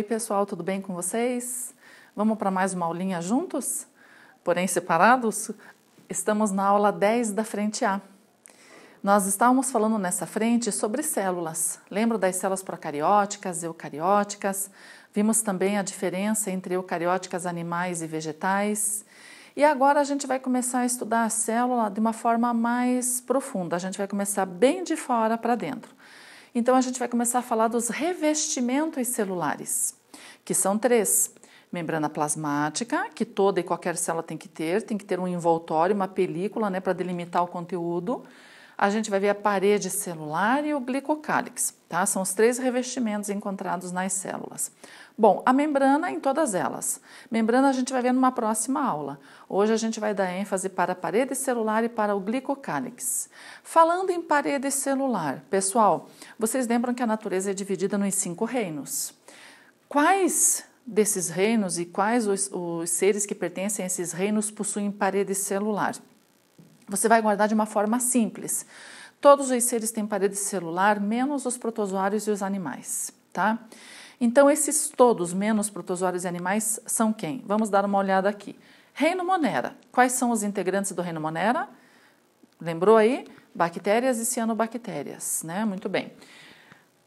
Oi, pessoal, tudo bem com vocês? Vamos para mais uma aulinha juntos? Porém separados? Estamos na aula 10 da frente A. Nós estávamos falando nessa frente sobre células. Lembro das células procarióticas, eucarióticas. Vimos também a diferença entre eucarióticas animais e vegetais. E agora a gente vai começar a estudar a célula de uma forma mais profunda. A gente vai começar bem de fora para dentro. Então a gente vai começar a falar dos revestimentos celulares, que são três. Membrana plasmática, que toda e qualquer célula tem que ter, tem que ter um envoltório, uma película, né, para delimitar o conteúdo a gente vai ver a parede celular e o glicocálix, tá? São os três revestimentos encontrados nas células. Bom, a membrana em todas elas. Membrana a gente vai ver numa próxima aula. Hoje a gente vai dar ênfase para a parede celular e para o glicocálix. Falando em parede celular, pessoal, vocês lembram que a natureza é dividida nos cinco reinos. Quais desses reinos e quais os, os, seres que pertencem a esses reinos possuem parede celular. Você vai guardar de uma forma simples. Todos os seres têm parede celular, menos os protozoários e os animais, tá? Então, esses todos, menos protozoários e animais, são quem? Vamos dar uma olhada aqui. Reino Monera. Quais são os integrantes do Reino Monera? Lembrou aí? Bactérias e cianobactérias, né? Muito bem.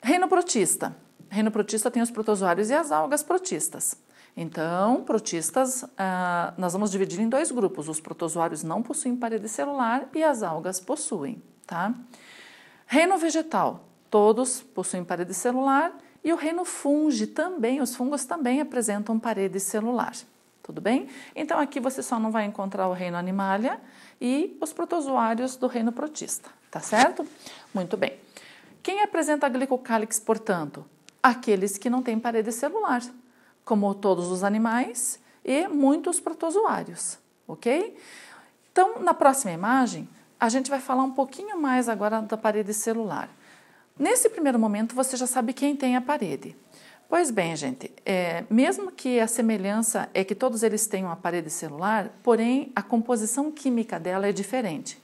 Reino Protista. Reino Protista tem os protozoários e as algas protistas. Então, protistas, ah, nós vamos dividir em dois grupos. Os protozoários não possuem parede celular e as algas possuem, tá? Reino vegetal, todos possuem parede celular e o reino fungi também, os fungos também apresentam parede celular. Tudo bem? Então aqui você só não vai encontrar o reino animalia e os protozoários do reino protista, tá certo? Muito bem. Quem apresenta glicocálix, portanto? Aqueles que não têm parede celular, como todos os animais, e muitos protozoários, ok? Então, na próxima imagem, a gente vai falar um pouquinho mais agora da parede celular. Nesse primeiro momento, você já sabe quem tem a parede. Pois bem, gente, é, mesmo que a semelhança é que todos eles tenham a parede celular, porém a composição química dela é diferente.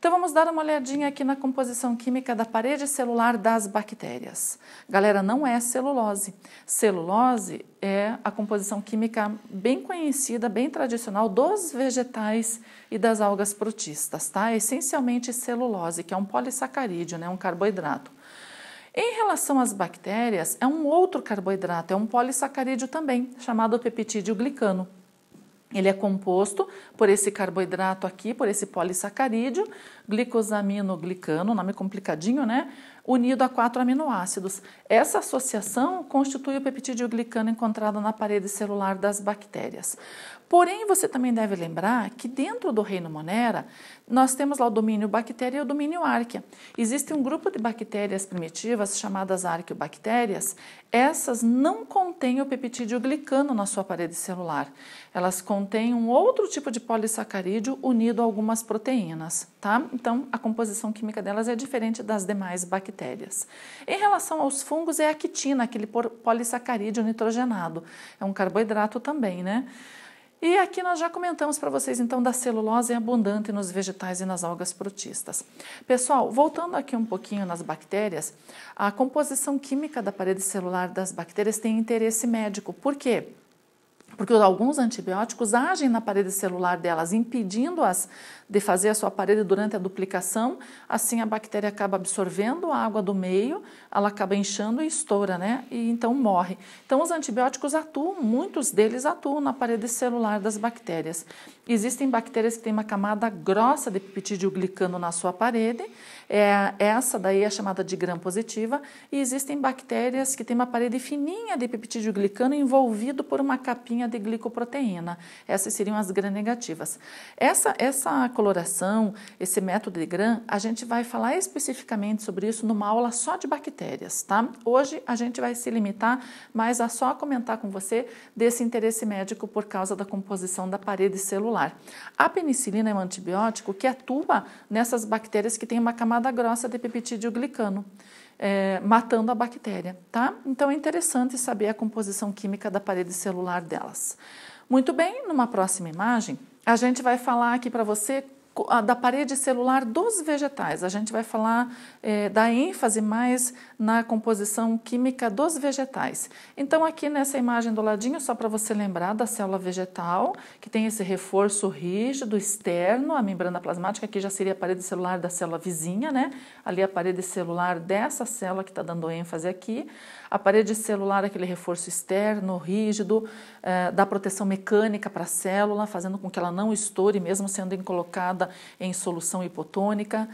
Então vamos dar uma olhadinha aqui na composição química da parede celular das bactérias. Galera, não é celulose. Celulose é a composição química bem conhecida, bem tradicional dos vegetais e das algas protistas, tá? É essencialmente celulose, que é um polissacarídeo, né, um carboidrato. Em relação às bactérias, é um outro carboidrato, é um polissacarídeo também, chamado peptídeo glicano. Ele é composto por esse carboidrato aqui, por esse polissacarídeo, glicosaminoglicano, nome complicadinho, né? unido a quatro aminoácidos. Essa associação constitui o peptídeo glicano encontrado na parede celular das bactérias. Porém, você também deve lembrar que dentro do reino Monera, nós temos lá o domínio bactéria e o domínio árquea. Existe um grupo de bactérias primitivas chamadas arqueobactérias. Essas não contêm o peptídeo glicano na sua parede celular. Elas contêm um outro tipo de polissacarídeo unido a algumas proteínas, tá? Então, a composição química delas é diferente das demais bactérias bactérias. Em relação aos fungos, é a quitina, aquele polissacarídeo nitrogenado. É um carboidrato também, né? E aqui nós já comentamos para vocês então da celulose abundante nos vegetais e nas algas protistas. Pessoal, voltando aqui um pouquinho nas bactérias, a composição química da parede celular das bactérias tem interesse médico. Por quê? porque alguns antibióticos agem na parede celular delas, impedindo-as de fazer a sua parede durante a duplicação. Assim, a bactéria acaba absorvendo a água do meio, ela acaba inchando e estoura, né? E então morre. Então, os antibióticos atuam, muitos deles atuam na parede celular das bactérias. Existem bactérias que têm uma camada grossa de peptídeo glicano na sua parede é, essa daí é chamada de gram positiva e existem bactérias que têm uma parede fininha de peptídeo glicano envolvido por uma capinha de glicoproteína. Essas seriam as gram negativas. Essa, essa coloração, esse método de gram, a gente vai falar especificamente sobre isso numa aula só de bactérias, tá? Hoje a gente vai se limitar mais a só comentar com você desse interesse médico por causa da composição da parede celular. A penicilina é um antibiótico que atua nessas bactérias que têm uma camada camada grossa de peptídeo glicano, é, matando a bactéria, tá? Então é interessante saber a composição química da parede celular delas. Muito bem, numa próxima imagem, a gente vai falar aqui para você da parede celular dos vegetais. A gente vai falar é, da ênfase mais na composição química dos vegetais. Então, aqui nessa imagem do ladinho, só para você lembrar da célula vegetal, que tem esse reforço rígido externo, a membrana plasmática, que já seria a parede celular da célula vizinha, né? Ali a parede celular dessa célula que está dando ênfase aqui. A parede celular, aquele reforço externo, rígido, é, dá proteção mecânica para a célula, fazendo com que ela não estoure, mesmo sendo colocada em solução hipotônica.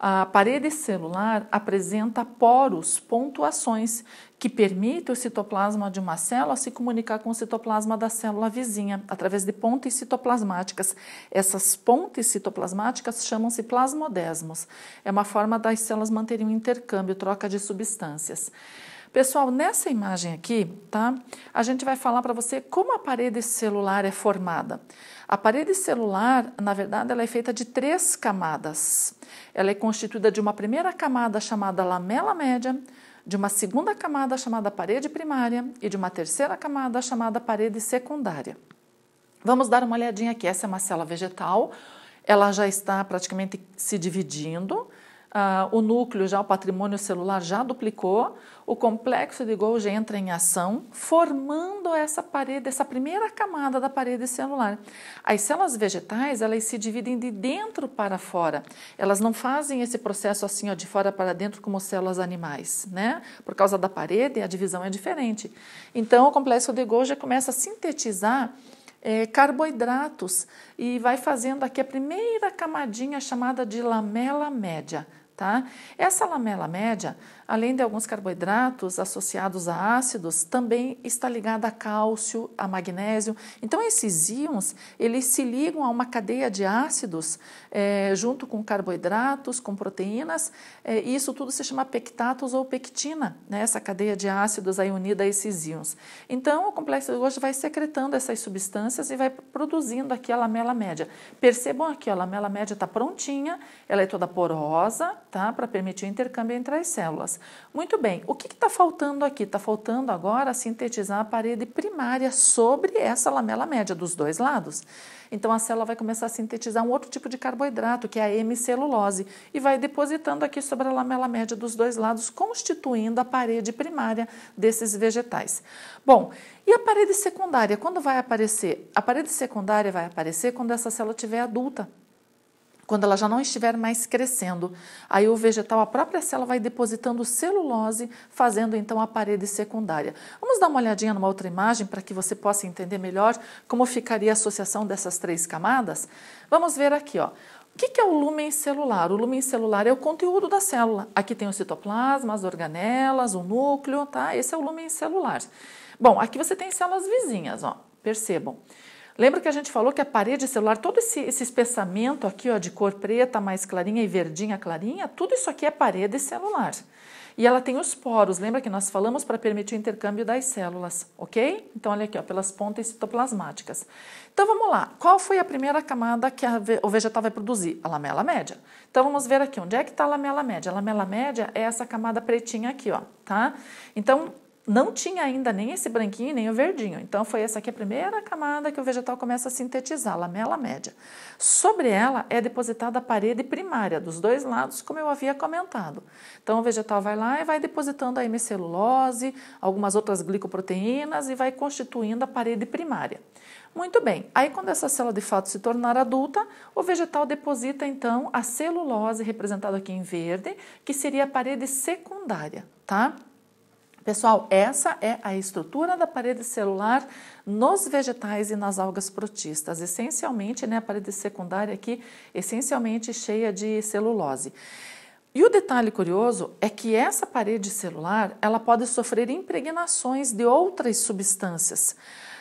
A parede celular apresenta poros, pontuações, que permitem o citoplasma de uma célula se comunicar com o citoplasma da célula vizinha, através de pontes citoplasmáticas. Essas pontes citoplasmáticas chamam-se plasmodesmos. É uma forma das células manterem um intercâmbio, troca de substâncias. Pessoal, nessa imagem aqui, tá? A gente vai falar para você como a parede celular é formada. A parede celular, na verdade, ela é feita de três camadas. Ela é constituída de uma primeira camada chamada lamela média, de uma segunda camada chamada parede primária e de uma terceira camada chamada parede secundária. Vamos dar uma olhadinha aqui. Essa é uma célula vegetal. Ela já está praticamente se dividindo. Ah, o núcleo já, o patrimônio celular já duplicou, o complexo de Golgi entra em ação, formando essa parede, essa primeira camada da parede celular. As células vegetais, elas se dividem de dentro para fora. Elas não fazem esse processo assim, ó, de fora para dentro como células animais, né? Por causa da parede, a divisão é diferente. Então, o complexo de Golgi começa a sintetizar é, carboidratos e vai fazendo aqui a primeira camadinha chamada de lamela média tá? Essa lamela média Além de alguns carboidratos associados a ácidos, também está ligada a cálcio, a magnésio. Então, esses íons, eles se ligam a uma cadeia de ácidos, é, junto com carboidratos, com proteínas, é, e isso tudo se chama pectatos ou pectina, né? essa cadeia de ácidos aí unida a esses íons. Então, o complexo de Golgi vai secretando essas substâncias e vai produzindo aqui a lamela média. Percebam aqui, a lamela média está prontinha, ela é toda porosa, tá? para permitir o intercâmbio entre as células. Muito bem, o que está faltando aqui? Está faltando agora sintetizar a parede primária sobre essa lamela média dos dois lados. Então a célula vai começar a sintetizar um outro tipo de carboidrato, que é a hemicelulose, e vai depositando aqui sobre a lamela média dos dois lados, constituindo a parede primária desses vegetais. Bom, e a parede secundária? Quando vai aparecer? A parede secundária vai aparecer quando essa célula estiver adulta quando ela já não estiver mais crescendo. Aí o vegetal, a própria célula vai depositando celulose, fazendo então a parede secundária. Vamos dar uma olhadinha numa outra imagem para que você possa entender melhor como ficaria a associação dessas três camadas? Vamos ver aqui, ó. O que é o lúmen celular? O lúmen celular é o conteúdo da célula. Aqui tem o citoplasma, as organelas, o núcleo, tá? Esse é o lúmen celular. Bom, aqui você tem células vizinhas, ó. Percebam. Lembra que a gente falou que a parede celular, todo esse, esse espessamento aqui ó, de cor preta, mais clarinha e verdinha clarinha, tudo isso aqui é parede celular. E ela tem os poros, lembra que nós falamos para permitir o intercâmbio das células, ok? Então, olha aqui, ó, pelas pontas citoplasmáticas. Então, vamos lá. Qual foi a primeira camada que a, o vegetal vai produzir? A lamela média. Então, vamos ver aqui, onde é que está a lamela média? A lamela média é essa camada pretinha aqui, ó, tá? Então, não tinha ainda nem esse branquinho nem o verdinho. Então, foi essa aqui a primeira camada que o vegetal começa a sintetizar, lamela média. Sobre ela é depositada a parede primária, dos dois lados, como eu havia comentado. Então, o vegetal vai lá e vai depositando a hemicelulose, algumas outras glicoproteínas e vai constituindo a parede primária. Muito bem, aí quando essa célula de fato se tornar adulta, o vegetal deposita então a celulose, representada aqui em verde, que seria a parede secundária, tá? Pessoal, essa é a estrutura da parede celular nos vegetais e nas algas protistas, essencialmente, né, a parede secundária aqui, essencialmente cheia de celulose. E o detalhe curioso é que essa parede celular, ela pode sofrer impregnações de outras substâncias.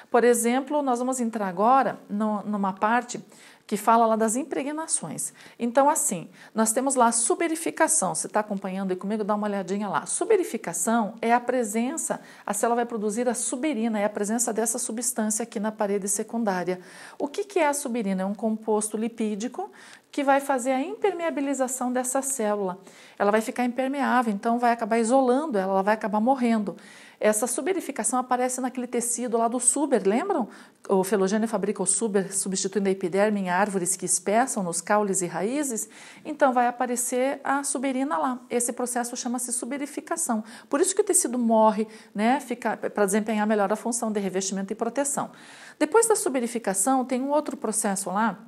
Por exemplo, nós vamos entrar agora no, numa parte que fala lá das impregnações. Então, assim, nós temos lá a suberificação. Você está acompanhando aí comigo? Dá uma olhadinha lá. Suberificação é a presença, a célula vai produzir a suberina, é a presença dessa substância aqui na parede secundária. O que, que é a suberina? É um composto lipídico que vai fazer a impermeabilização dessa célula. Ela vai ficar impermeável, então vai acabar isolando ela, ela vai acabar morrendo. Essa suberificação aparece naquele tecido lá do suber, lembram? O felogênio fabrica o suber substituindo a epiderme em árvores que espessam nos caules e raízes. Então vai aparecer a suberina lá. Esse processo chama-se suberificação. Por isso que o tecido morre, né? Fica para desempenhar melhor a função de revestimento e proteção. Depois da suberificação, tem um outro processo lá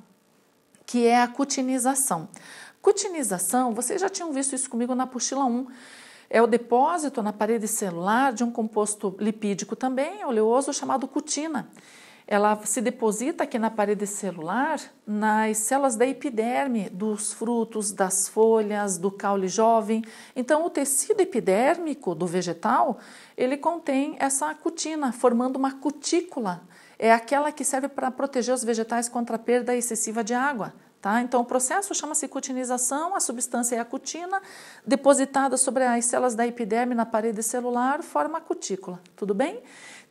que é a cutinização. Cutinização, vocês já tinham visto isso comigo na apostila 1. É o depósito na parede celular de um composto lipídico também oleoso chamado cutina. Ela se deposita aqui na parede celular nas células da epiderme, dos frutos, das folhas, do caule jovem. Então, o tecido epidérmico do vegetal ele contém essa cutina, formando uma cutícula. É aquela que serve para proteger os vegetais contra a perda excessiva de água. Tá? Então, o processo chama-se cutinização, a substância é a cutina, depositada sobre as células da epiderme na parede celular, forma a cutícula, tudo bem?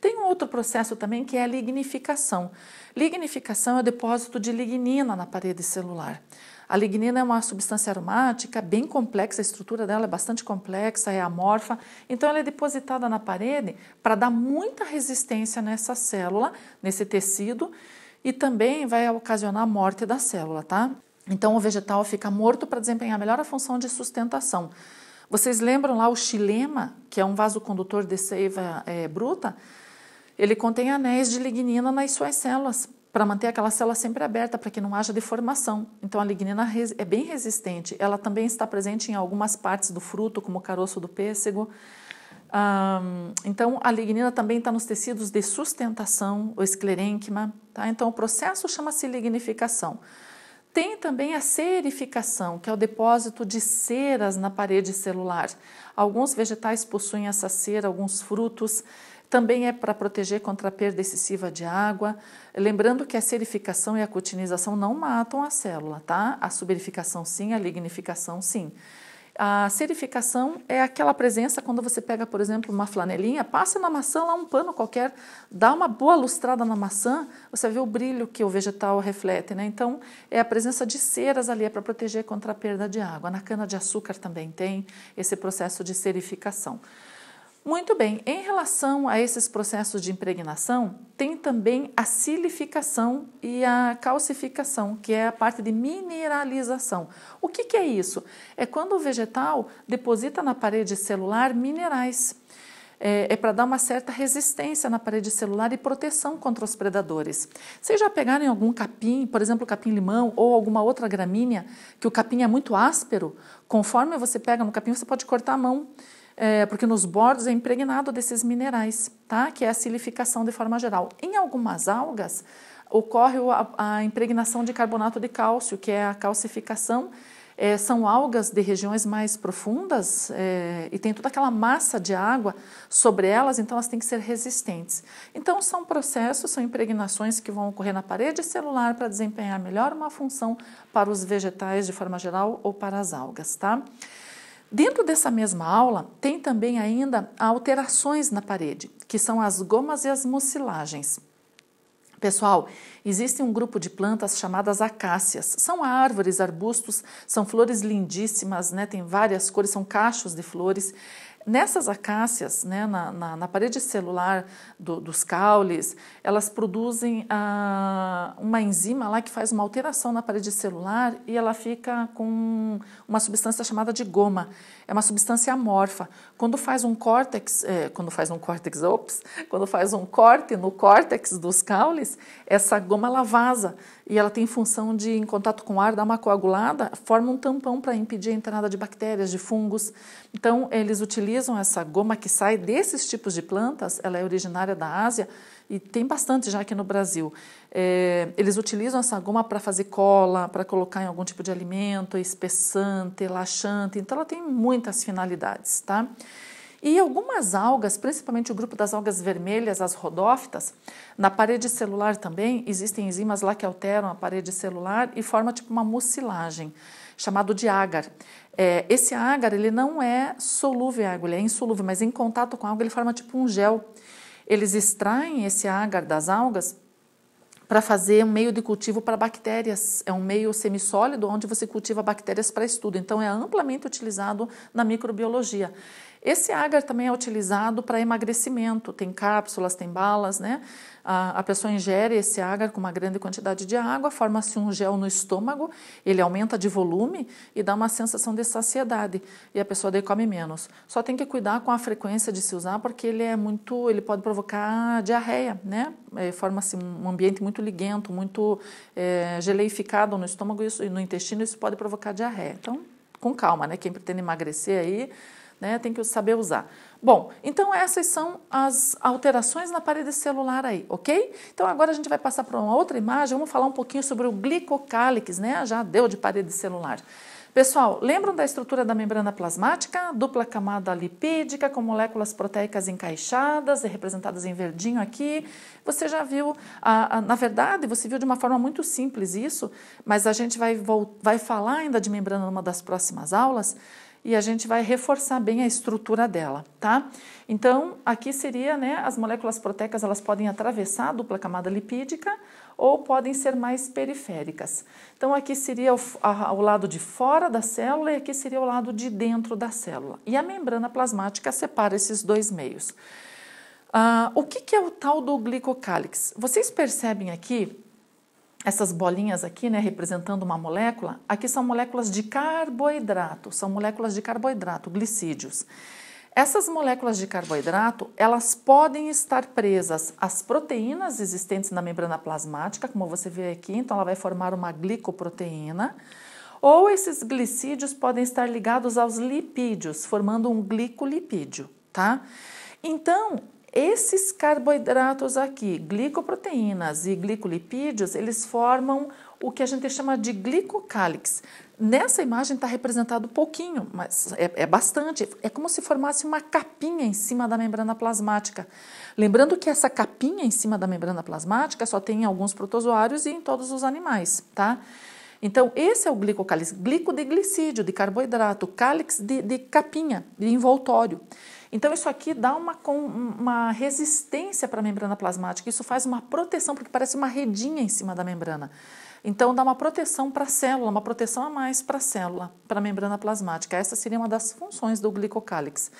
Tem um outro processo também que é a lignificação. Lignificação é o depósito de lignina na parede celular. A lignina é uma substância aromática bem complexa, a estrutura dela é bastante complexa, é amorfa, então ela é depositada na parede para dar muita resistência nessa célula, nesse tecido, e também vai ocasionar a morte da célula, tá? Então o vegetal fica morto para desempenhar melhor a função de sustentação. Vocês lembram lá o xilema, que é um vaso condutor de seiva é, bruta? Ele contém anéis de lignina nas suas células, para manter aquela célula sempre aberta, para que não haja deformação. Então a lignina é bem resistente. Ela também está presente em algumas partes do fruto, como o caroço do pêssego então, a lignina também está nos tecidos de sustentação, o esclerênquima. Tá? Então, o processo chama-se lignificação. Tem também a serificação, que é o depósito de ceras na parede celular. Alguns vegetais possuem essa cera, alguns frutos. Também é para proteger contra a perda excessiva de água. Lembrando que a serificação e a cutinização não matam a célula, tá? A suberificação sim, a lignificação sim. A cerificação é aquela presença quando você pega, por exemplo, uma flanelinha, passa na maçã lá um pano qualquer, dá uma boa lustrada na maçã, você vê o brilho que o vegetal reflete, né? Então, é a presença de ceras ali, é para proteger contra a perda de água. Na cana de açúcar também tem esse processo de cerificação. Muito bem, em relação a esses processos de impregnação, tem também a silificação e a calcificação, que é a parte de mineralização. O que, que é isso? É quando o vegetal deposita na parede celular minerais. É, é para dar uma certa resistência na parede celular e proteção contra os predadores. Vocês já pegaram algum capim, por exemplo, capim-limão ou alguma outra gramínea, que o capim é muito áspero? Conforme você pega no capim, você pode cortar a mão é, porque nos bordos é impregnado desses minerais, tá? Que é a silificação de forma geral. Em algumas algas ocorre a, a impregnação de carbonato de cálcio, que é a calcificação. É, são algas de regiões mais profundas é, e tem toda aquela massa de água sobre elas, então elas têm que ser resistentes. Então, são processos, são impregnações que vão ocorrer na parede celular para desempenhar melhor uma função para os vegetais de forma geral ou para as algas, tá? Dentro dessa mesma aula, tem também ainda alterações na parede, que são as gomas e as mucilagens. Pessoal, existe um grupo de plantas chamadas acácias. São árvores, arbustos, são flores lindíssimas, né? Tem várias cores, são cachos de flores Nessas acácias, né, na, na, na parede celular do, dos caules, elas produzem ah, uma enzima lá que faz uma alteração na parede celular e ela fica com uma substância chamada de goma. É uma substância amorfa. Quando faz um córtex, é, quando faz um córtex, ops, quando faz um corte no córtex dos caules, essa goma ela vaza e ela tem função de, em contato com o ar, dar uma coagulada, forma um tampão para impedir a entrada de bactérias, de fungos. Então, eles utilizam essa goma que sai desses tipos de plantas, ela é originária da Ásia e tem bastante já aqui no Brasil. É, eles utilizam essa goma para fazer cola, para colocar em algum tipo de alimento, espessante, laxante, então ela tem muitas finalidades, tá? E algumas algas, principalmente o grupo das algas vermelhas, as rodófitas, na parede celular também existem enzimas lá que alteram a parede celular e forma tipo uma mucilagem, chamado de ágar. É, esse ágar ele não é solúvel em água, ele é insolúvel, mas em contato com a água ele forma tipo um gel. Eles extraem esse ágar das algas para fazer um meio de cultivo para bactérias. É um meio semissólido onde você cultiva bactérias para estudo. Então, é amplamente utilizado na microbiologia. Esse agar também é utilizado para emagrecimento, tem cápsulas, tem balas, né? A, a pessoa ingere esse agar com uma grande quantidade de água, forma-se um gel no estômago, ele aumenta de volume e dá uma sensação de saciedade e a pessoa daí come menos. Só tem que cuidar com a frequência de se usar porque ele é muito, ele pode provocar diarreia, né? É, forma-se um ambiente muito liguento, muito é, geleificado no estômago e no intestino, isso pode provocar diarreia. Então, com calma, né? Quem pretende emagrecer aí, né? Tem que saber usar. Bom, então essas são as alterações na parede celular aí, ok? Então agora a gente vai passar para uma outra imagem, vamos falar um pouquinho sobre o glicocálix, né? Já deu de parede celular. Pessoal, lembram da estrutura da membrana plasmática? Dupla camada lipídica com moléculas proteicas encaixadas, representadas em verdinho aqui. Você já viu, a, a, na verdade, você viu de uma forma muito simples isso, mas a gente vai, vai falar ainda de membrana numa das próximas aulas e a gente vai reforçar bem a estrutura dela, tá? Então, aqui seria, né, as moléculas proteicas, elas podem atravessar a dupla camada lipídica ou podem ser mais periféricas. Então, aqui seria o, a, o lado de fora da célula e aqui seria o lado de dentro da célula. E a membrana plasmática separa esses dois meios. Ah, o que, que é o tal do glicocálix? Vocês percebem aqui essas bolinhas aqui, né, representando uma molécula, aqui são moléculas de carboidrato, são moléculas de carboidrato, glicídios. Essas moléculas de carboidrato, elas podem estar presas às proteínas existentes na membrana plasmática, como você vê aqui, então ela vai formar uma glicoproteína, ou esses glicídios podem estar ligados aos lipídios, formando um glicolipídio, tá? Então, esses carboidratos aqui, glicoproteínas e glicolipídios, eles formam o que a gente chama de glicocálix. Nessa imagem está representado pouquinho, mas é, é, bastante. É como se formasse uma capinha em cima da membrana plasmática. Lembrando que essa capinha em cima da membrana plasmática só tem em alguns protozoários e em todos os animais, tá? Então, esse é o glicocálix, glico de glicídio, de carboidrato, cálix de, de capinha, de envoltório. Então, isso aqui dá uma, uma resistência para a membrana plasmática, isso faz uma proteção, porque parece uma redinha em cima da membrana. Então, dá uma proteção para a célula, uma proteção a mais para a célula, para a membrana plasmática. Essa seria uma das funções do glicocálix.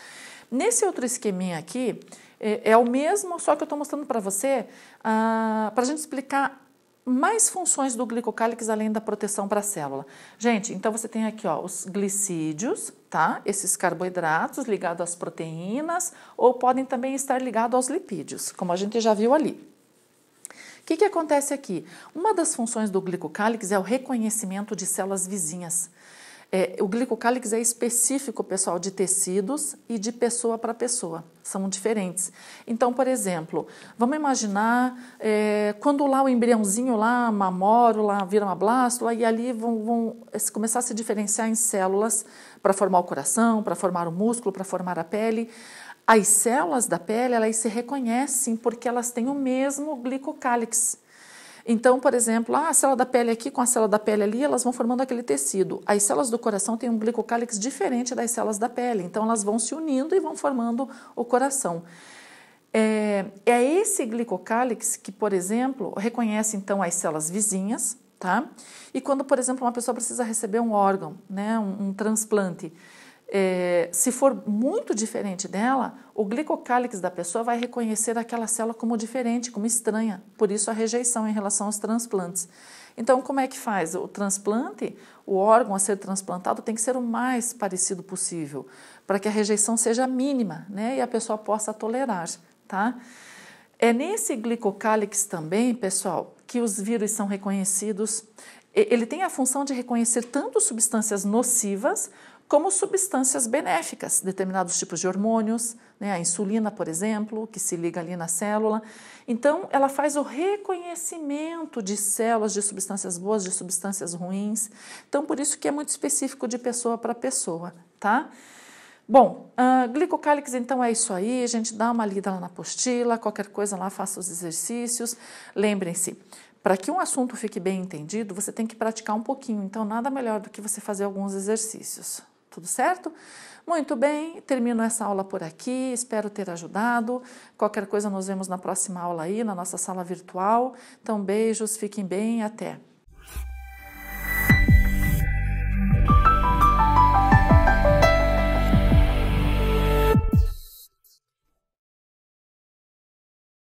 Nesse outro esqueminha aqui, é, é o mesmo, só que eu estou mostrando para você, ah, para a gente explicar mais funções do glicocálix além da proteção para a célula. Gente, então você tem aqui ó, os glicídios, tá? Esses carboidratos ligados às proteínas ou podem também estar ligados aos lipídios, como a gente já viu ali. O que, que acontece aqui? Uma das funções do glicocálix é o reconhecimento de células vizinhas. É, o glicocálix é específico, pessoal, de tecidos e de pessoa para pessoa. São diferentes. Então, por exemplo, vamos imaginar é, quando lá o embriãozinho lá, mamoro, lá vira uma blástula, e ali vão, vão é, começar a se diferenciar em células para formar o coração, para formar o músculo, para formar a pele. As células da pele, elas se reconhecem porque elas têm o mesmo glicocálix. Então, por exemplo, ah, a célula da pele aqui com a célula da pele ali, elas vão formando aquele tecido. As células do coração têm um glicocálix diferente das células da pele, então elas vão se unindo e vão formando o coração. É, é esse glicocálix que, por exemplo, reconhece então as células vizinhas, tá? E quando, por exemplo, uma pessoa precisa receber um órgão, né, um, um transplante, é, se for muito diferente dela, o glicocálix da pessoa vai reconhecer aquela célula como diferente, como estranha. Por isso a rejeição em relação aos transplantes. Então, como é que faz? O transplante, o órgão a ser transplantado tem que ser o mais parecido possível, para que a rejeição seja mínima né? e a pessoa possa tolerar. Tá? É nesse glicocálix também, pessoal, que os vírus são reconhecidos. Ele tem a função de reconhecer tanto substâncias nocivas como substâncias benéficas, determinados tipos de hormônios, né, a insulina, por exemplo, que se liga ali na célula. Então, ela faz o reconhecimento de células, de substâncias boas, de substâncias ruins. Então, por isso que é muito específico de pessoa para pessoa, tá? Bom, uh, glicocálix então é isso aí, a gente dá uma lida lá na apostila, qualquer coisa lá faça os exercícios. Lembrem-se, para que um assunto fique bem entendido, você tem que praticar um pouquinho, então nada melhor do que você fazer alguns exercícios. Tudo certo? Muito bem, termino essa aula por aqui, espero ter ajudado. Qualquer coisa, nos vemos na próxima aula aí, na nossa sala virtual. Então, beijos, fiquem bem, até!